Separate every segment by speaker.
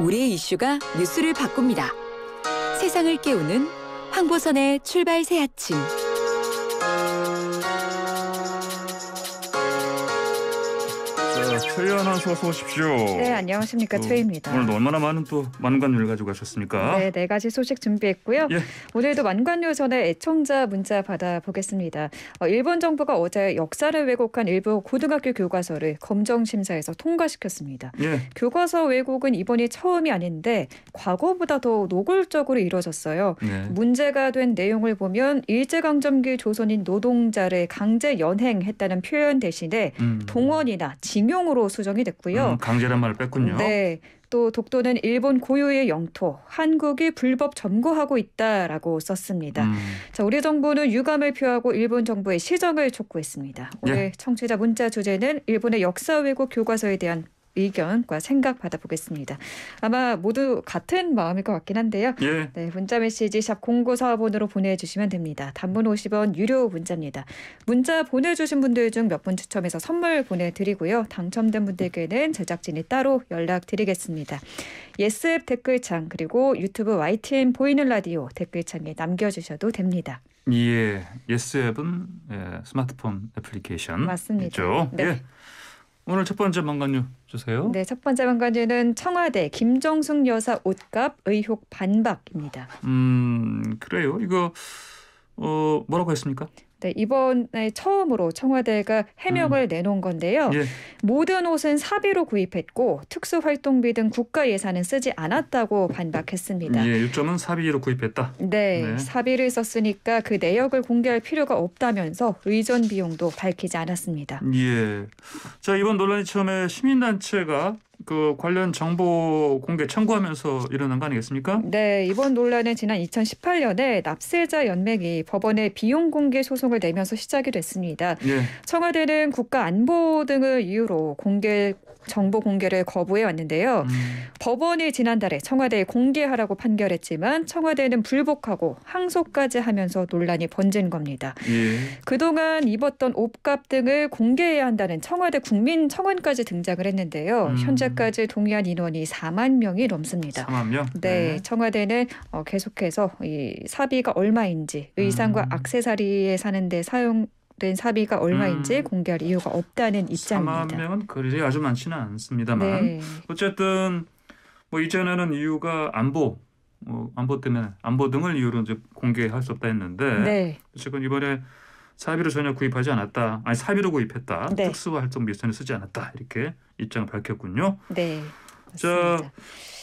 Speaker 1: 우리의 이슈가 뉴스를 바꿉니다. 세상을 깨우는 황보선의 출발 새 아침.
Speaker 2: 최희 아나운서 어서 오십시오. 네,
Speaker 1: 안녕하십니까. 최희입니다. 오늘도
Speaker 2: 얼마나 많은 또 만관율 가지고 가셨습니까? 네,
Speaker 1: 네 가지 소식 준비했고요. 예. 오늘도 만관율 전에 애청자 문자 받아보겠습니다. 어, 일본 정부가 어제 역사를 왜곡한 일부 고등학교 교과서를 검정심사에서 통과시켰습니다. 예. 교과서 왜곡은 이번이 처음이 아닌데 과거보다 더 노골적으로 이루어졌어요. 예. 네. 문제가 된 내용을 보면 일제강점기 조선인 노동자를 강제 연행했다는 표현 대신에 음. 동원이나 징용으로 수정이 됐고요. 음,
Speaker 2: 강제란 말을 뺐군요.
Speaker 1: 네. 또 독도는 일본 고유의 영토, 한국이 불법 점거하고 있다라고 썼습니다. 음. 자, 우리 정부는 유감을 표하고 일본 정부의 시정을 촉구했습니다. 예. 오늘 예. 청취자 문자 주제는 일본의 역사 왜곡 교과서에 대한 의견과 생각 받아보겠습니다. 아마 모두 같은 마음일 것 같긴 한데요. 예. 네, 문자 메시지 샵0 9 4 5으로 보내주시면 됩니다. 단문 50원 유료 문자입니다. 문자 보내주신 분들 중 몇 분 추첨해서 선물 보내드리고요. 당첨된 분들께는 제작진이 따로 연락드리겠습니다. 예스앱 댓글창 그리고 유튜브 YTN 보이는 라디오 댓글창에 남겨주셔도 됩니다.
Speaker 2: 예, 예스앱은 예, 스마트폰 애플리케이션 맞습니다. 네. 예. 오늘 첫 번째 망간뉴 주세요. 네,
Speaker 1: 첫 번째 망간뉴는 청와대 김정숙 여사 옷값 의혹 반박입니다.
Speaker 2: 음, 그래요. 이거 어, 뭐라고 했습니까?
Speaker 1: 네, 이번에 처음으로 청와대가 해명을 음. 내놓은 건데요. 예. 모든 옷은 사비로 구입했고 특수활동비 등 국가 예산은 쓰지 않았다고 반박했습니다.
Speaker 2: 음, 예, 요점은 사비로 구입했다. 네, 네,
Speaker 1: 사비를 썼으니까 그 내역을 공개할 필요가 없다면서 의전 비용도 밝히지 않았습니다.
Speaker 2: 예. 자, 이번 논란이 처음에 시민단체가 그 관련 정보 공개 청구하면서 일어난 거 아니겠습니까?
Speaker 1: 네, 이번 논란은 지난 2018년에 납세자 연맹이 법원에 비용 공개 소송을 내면서 시작이 됐습니다. 예. 청와대는 국가 안보 등을 이유로 공개 정보 공개를 거부해 왔는데요. 음. 법원이 지난달에 청와대에 공개하라고 판결했지만 청와대는 불복하고 항소까지 하면서 논란이 번진 겁니다. 예. 그동안 입었던 옷값 등을 공개해야 한다는 청와대 국민청원까지 등장을 했는데요. 음. 현재 현재까지 동의한 인원이 4만 명이 넘습니다. 4만 명? 네, 네. 청와대는 어, 계속해서 이 사비가 얼마인지 의상과 음. 악세사리에 사는데 사용 된 사비가 얼마인지 음. 공개할 이유가 없다는 입장입니다. 4만
Speaker 2: 명은 그리 아주 많지는 않습니다만 네. 어쨌든 뭐 이전에는 이유가 안보 뭐 안보 때문에 안보 등을 이유로 이제 공개할 수 없다 했는데 네. 지금 이번에 사비로 전혀 구입하지 않았다. 아니 사비로 구입했다. 네. 특수활동 비션에 쓰지 않았다. 이렇게 입장을 밝혔군요. 네. 맞습니다. 자,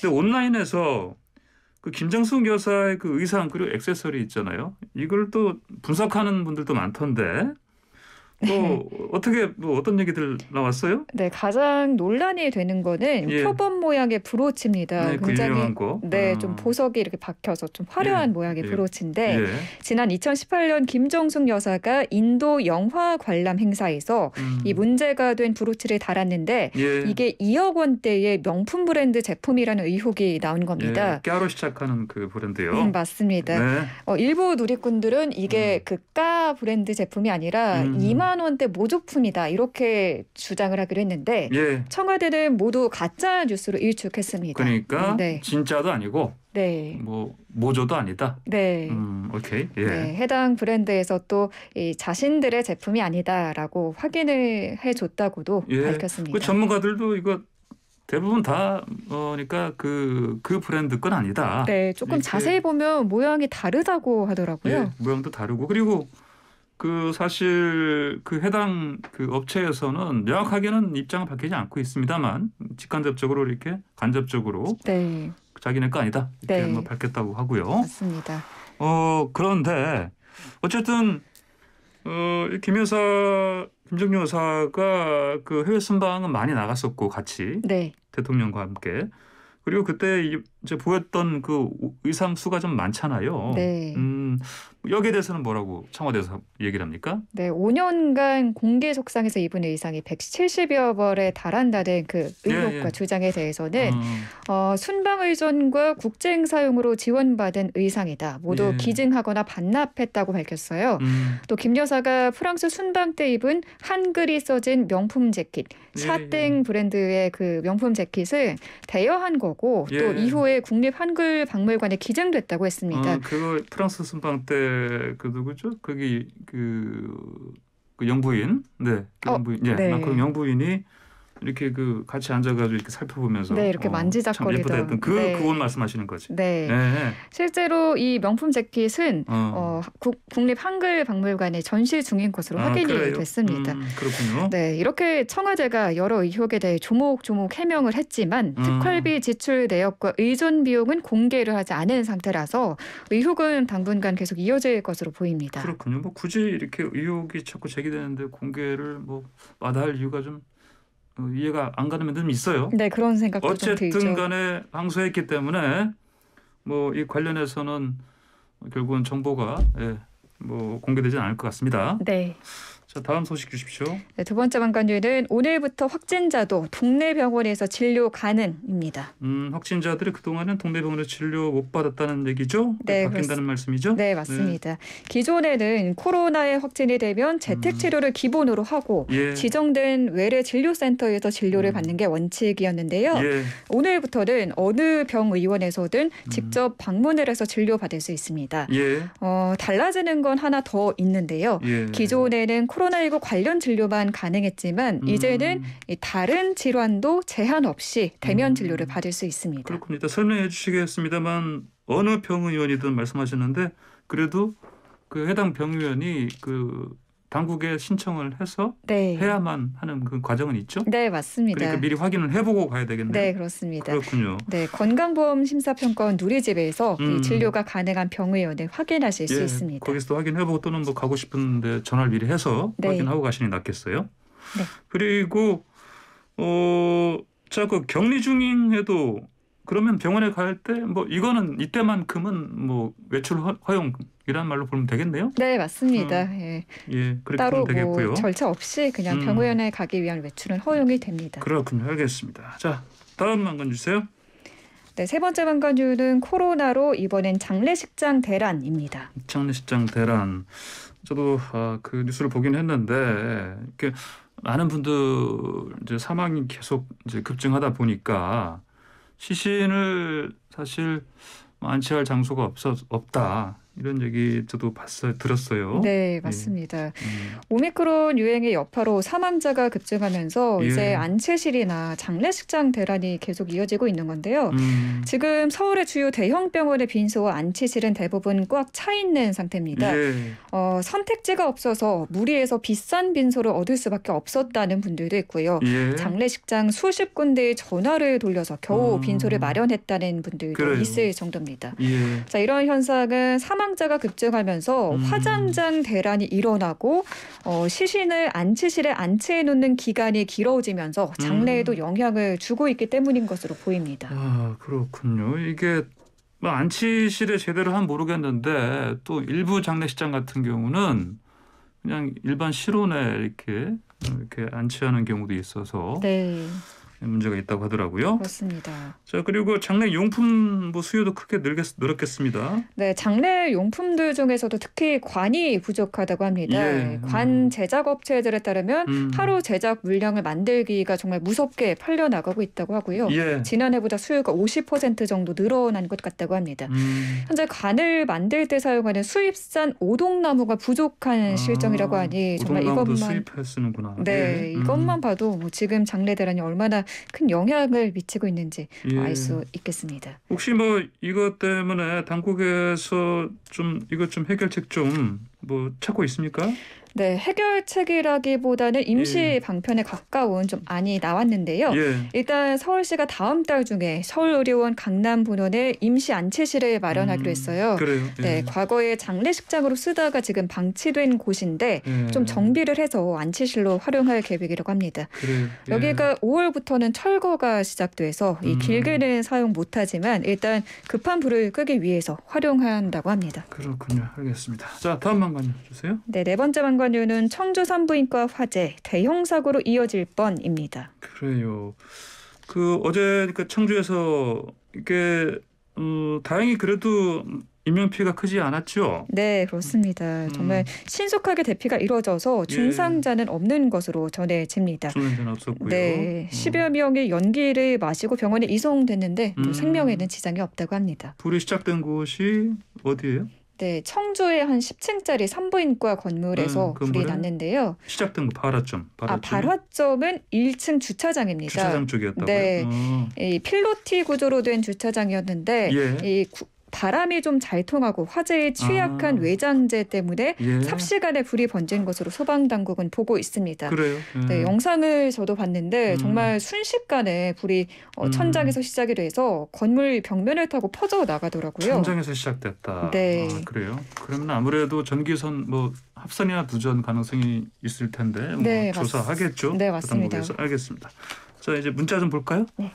Speaker 2: 근데 온라인에서 그 김장숙 여사의 그 의상 그리고 액세서리 있잖아요. 이걸 또 분석하는 분들도 많던데 뭐 네. 어떻게 뭐 어떤 얘기들 나왔어요?
Speaker 1: 네, 가장 논란이 되는 거는 예. 표범 모양의 브로치입니다. 네, 그 굉장히 그 네, 아. 보석이 이렇게 박혀서 좀 화려한 예. 모양의 예. 브로치인데 예. 지난 2018년 김정숙 여사가 인도 영화 관람 행사에서 음. 이 문제가 된 브로치를 달았는데 예. 이게 2억 원대의 명품 브랜드 제품이라는 의혹이 나온 겁니다.
Speaker 2: 까로 예, 시작하는 그 브랜드요. 음,
Speaker 1: 맞습니다. 네. 어, 일부 누리꾼들은 이게 음. 그까 브랜드 제품이 아니라 음. 이마 5만 원대 모조품이다 이렇게 주장을 하기로 했는데 예. 청와대는 모두 가짜 뉴스로 일축했습니다. 그러니까 네.
Speaker 2: 진짜도 아니고 네. 뭐 모조도 아니다. 네. 음, 오케이. 예. 네,
Speaker 1: 해당 브랜드에서 또이 자신들의 제품이 아니다라고 확인을 해줬다고도 예. 밝혔습니다. 그 전문가들도
Speaker 2: 이거 대부분 다 그러니까 그 그 브랜드 건 아니다. 네, 조금 이렇게. 자세히
Speaker 1: 보면 모양이 다르다고 하더라고요. 예,
Speaker 2: 모양도 다르고 그리고 그 사실 그 해당 그 업체에서는 명확하게는 입장을 밝히지 않고 있습니다만 직간접적으로 이렇게 간접적으로 네. 자기네 거 아니다 이렇게 네. 뭐 밝혔다고 하고요.
Speaker 1: 맞습니다.
Speaker 2: 어 그런데 어쨌든 어김 여사 김정용 여사가 그 해외 순방은 많이 나갔었고 같이 네. 대통령과 함께 그리고 그때 이제 보였던 그 의상 수가 좀 많잖아요. 네. 음, 여기에 대해서는 뭐라고 청와대에서 얘기를
Speaker 1: 합니까? 네, 5년간 공개 속상에서 입은 의상이 170여 벌에 달한다는 그 예, 의혹과 예, 예. 주장에 대해서는 음. 어, 순방 의전과 국제행 사용으로 지원받은 의상이다. 모두 예. 기증하거나 반납했다고 밝혔어요. 음. 또김 여사가 프랑스 순방 때 입은 한글이 써진 명품 재킷, 예, 샤땡 예. 브랜드의 그 명품 재킷을 대여한 거고 또 이후에 국립 한글 박물관에 기증됐다고 했습니다. 음,
Speaker 2: 그걸 프랑스 순방 때그 누구죠? 그게 그, 그 영부인, 네, 그 어, 영부인, 예, 네. 그 영부인이 이렇게 그 같이 앉아가지고 이렇게 살펴보면서 네, 이렇게 어,
Speaker 1: 만지작거리던 예쁘다 했던 그 네. 그건
Speaker 2: 말씀하시는 거지. 네. 네.
Speaker 1: 실제로 이 명품 재킷은 어. 어 국, 국립한글박물관에 전시 중인 것으로 아, 확인이 그래요? 됐습니다. 음, 그렇군요. 네, 이렇게 청와대가 여러 의혹에 대해 조목조목 해명을 했지만 음. 특활비 지출 내역과 의존 비용은 공개를 하지 않은 상태라서 의혹은 당분간 계속 이어질 것으로 보입니다.
Speaker 2: 그렇군요. 뭐 굳이 이렇게 의혹이 자꾸 제기되는데 공개를 뭐 마다할 이유가 좀 어, 이해가 안 가는 면도 좀 있어요. 네,
Speaker 1: 그런 생각도 어쨌든 간에
Speaker 2: 항소했기 때문에 뭐 이 관련해서는 결국은 정보가 예, 뭐 공개되지는 않을 것 같습니다. 네. 자, 다음 소식 주십시오.
Speaker 1: 네, 두 번째 방관율은 오늘부터 확진자도 동네 병원에서 진료 가능입니다.
Speaker 2: 음, 확진자들이 그동안은 동네 병원에서 진료 못 받았다는 얘기죠? 네, 네 바뀐다는 그렇습... 말씀이죠? 네, 네. 맞습니다.
Speaker 1: 네. 기존에는 코로나에 확진이 되면 재택 음. 치료를 기본으로 하고 예. 지정된 외래 진료센터에서 진료를 음. 받는 게 원칙이었는데요. 예. 오늘부터는 어느 병의원에서든 음. 직접 방문을 해서 진료 받을 수 있습니다. 예. 어, 달라지는 건 하나 더 있는데요. 예. 기존에는 코로나19 관련 진료만 가능했지만 음. 이제는 다른 질환도 제한 없이 대면 진료를 음. 받을 수 있습니다. 그렇군요.
Speaker 2: 설명해 주시겠습니다만 어느 병의원이든 말씀하시는데 그래도 그 해당 병의원이 그 당국에 신청을 해서 네. 해야만 하는 그 과정은 있죠?
Speaker 1: 네, 맞습니다. 그러니까 미리
Speaker 2: 확인을 해보고 가야 되겠네요. 네,
Speaker 1: 그렇습니다. 그렇군요. 네, 건강보험 심사평가원 누리집에서 음. 진료가 가능한 병의 원에 확인하실 예, 수 있습니다.
Speaker 2: 거기서도 확인해보고 또는 뭐 가고 싶은데 전화를 미리 해서 네. 확인하고 가시는 게 낫겠어요. 네. 그리고 어, 자그 격리 중인 해도 그러면 병원에 갈 때 뭐 이거는 이때만큼은 뭐 외출 허용 이란 말로 보면 되겠네요. 네 맞습니다. 음, 예. 예 따로 뭐 절차
Speaker 1: 없이 그냥 음. 병원에 가기 위한 외출은 허용이 됩니다.
Speaker 2: 그렇군요. 알겠습니다. 자 다음 만건 주세요.
Speaker 1: 네, 세 번째 방관유는 코로나로 이번엔 장례식장 대란입니다.
Speaker 2: 장례식장 대란. 저도 아, 그 뉴스를 보긴 했는데 이렇게 많은 분들 이제 사망이 계속 이제 급증하다 보니까 시신을 사실 뭐 안치할 장소가 없어 없다 이런 얘기 저도 봤어요, 들었어요. 네,
Speaker 1: 예. 맞습니다. 예. 오미크론 유행의 여파로 사망자가 급증하면서 예. 이제 안채실이나 장례식장 대란이 계속 이어지고 있는 건데요. 음. 지금 서울의 주요 대형 병원의 빈소와 안채실은 대부분 꽉 차 있는 상태입니다. 예. 어, 선택지가 없어서 무리해서 비싼 빈소를 얻을 수밖에 없었다는 분들도 있고요. 예. 장례식장 수십 군데의 전화를 돌려서 겨우 음. 빈소를 마련했다는 분들도 그래요. 있을 정도입니다. 예. 자, 이런 현상은 사망 사망자가 급증하면서 음. 화장장 대란이 일어나고 어, 시신을 안치실에 안치해 놓는 기간이 길어지면서 장래에도 음. 영향을 주고 있기 때문인 것으로 보입니다.
Speaker 2: 아 그렇군요. 이게 뭐 안치실에 제대로 한 모르겠는데 또 일부 장례식장 같은 경우는 그냥 일반 실온에 이렇게 어, 이렇게 안치하는 경우도 있어서 네. 문제가 있다고 하더라고요.
Speaker 1: 그렇습니다.
Speaker 2: 자 그리고 장례 용품 뭐 수요도 크게 늘겠, 늘었겠습니다.
Speaker 1: 네, 장례 용품들 중에서도 특히 관이 부족하다고 합니다. 예. 네, 관 제작 업체들에 따르면 음. 하루 제작 물량을 만들기가 정말 무섭게 팔려 나가고 있다고 하고요. 예. 지난해보다 수요가 50% 정도 늘어난 것 같다고 합니다. 음. 현재 관을 만들 때 사용하는 수입산 오동나무가 부족한 아, 실정이라고 하니 정말 이것만 수입해
Speaker 2: 쓰는구나. 네, 예. 음. 이것만
Speaker 1: 봐도 뭐 지금 장례대란이 얼마나 큰 영향을 미치고 있는지 예. 알수 있겠습니다.
Speaker 2: 혹시 뭐 이것 때문에 당국에서 좀 이것 좀 해결책 좀뭐 찾고 있습니까?
Speaker 1: 네, 해결책이라기보다는 임시 예. 방편에 가까운 좀 안이 나왔는데요. 예. 일단 서울시가 다음 달 중에 서울의료원 강남분원에 임시 안치실을 마련하기로 음, 했어요. 그래요. 예. 네, 과거에 장례식장으로 쓰다가 지금 방치된 곳인데 예. 좀 정비를 해서 안치실로 활용할 계획이라고 합니다. 그래요. 예. 여기가 5월부터는 철거가 시작돼서 이 음. 길게는 음. 사용 못하지만 일단 급한 불을 끄기 위해서 활용한다고 합니다.
Speaker 2: 그렇군요. 알겠습니다. 자, 다음 방관료 주세요.
Speaker 1: 네, 네 번째 방관료는 청주 산부인과 화재 대형 사고로 이어질 뻔입니다.
Speaker 2: 그래요. 그 어제 그 청주에서 이게 어, 다행히 그래도 인명 피해가 크지 않았죠.
Speaker 1: 네, 그렇습니다. 음. 정말 신속하게 대피가 이루어져서 예. 중상자는 예. 없는 것으로 전해집니다. 중상자는
Speaker 2: 없었고요. 네,
Speaker 1: 음. 10여 명이 연기를 마시고 병원에 이송됐는데 음. 생명에는 지장이 없다고 합니다. 불이
Speaker 2: 시작된 곳이 어디예요?
Speaker 1: 네, 청주의 한 10층짜리 산부인과 건물에서 음, 그 불이 났는데요.
Speaker 2: 시작 등급 발화점. 발화점. 아,
Speaker 1: 발화점은 1층 주차장입니다. 주차장 쪽이었다고요? 네. 아. 이 필로티 구조로 된 주차장이었는데 예. 이 구, 바람이 좀 잘 통하고 화재에 취약한 아. 외장재 때문에 예. 삽시간에 불이 번진 것으로 소방당국은 보고 있습니다. 그래요? 네, 음. 네, 영상을 저도 봤는데 음. 정말 순식간에 불이 어, 음. 천장에서 시작이 돼서 건물 벽면을 타고 퍼져 나가더라고요. 천장에서
Speaker 2: 시작됐다. 아, 네. 아, 그래요? 그러면 아무래도 전기선 뭐 합선이나 누전 가능성이 있을 텐데 뭐 네, 조사하겠죠. 맞... 네, 맞습니다. 그 알겠습니다. 자, 이제 문자 좀 볼까요?
Speaker 1: 네.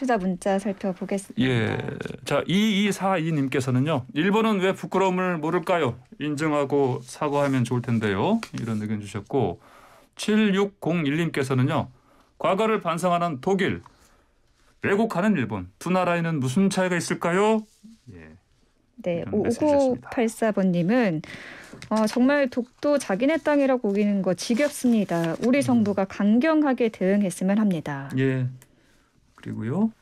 Speaker 1: 청취자 문자 살펴보겠습니다.
Speaker 2: 예. 자, 2242님께서는요. 일본은 왜 부끄러움을 모를까요? 인증하고 사과하면 좋을 텐데요. 이런 의견 주셨고 7601님께서는요. 과거를 반성하는 독일, 왜곡하는 일본 두 나라에는 무슨 차이가 있을까요? 예.
Speaker 1: 네, 5984번님은 어, 정말 독도 자기네 땅이라고 우기는 거 지겹습니다. 우리 정부가 강경하게 대응했으면 합니다.
Speaker 2: 예, 그리고요.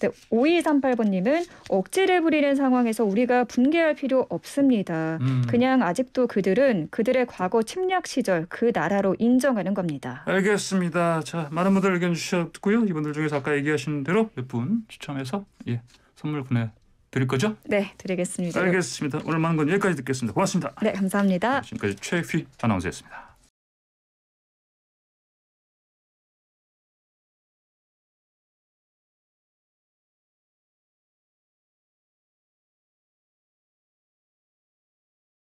Speaker 1: 네, 5238번님은 억지를 부리는 상황에서 우리가 분개할 필요 없습니다. 음. 그냥 아직도 그들은 그들의 과거 침략 시절 그 나라로 인정하는 겁니다.
Speaker 2: 알겠습니다. 자, 많은 분들 의견 주셨고요. 이분들 중에서 아까 얘기하신 대로 몇 분 추첨해서 예, 선물 보내 드릴 거죠?
Speaker 1: 네, 드리겠습니다.
Speaker 2: 알겠습니다. 오늘 많은 건 여기까지 듣겠습니다. 고맙습니다.
Speaker 1: 네, 감사합니다. 지금까지 최휘 아나운서였습니다.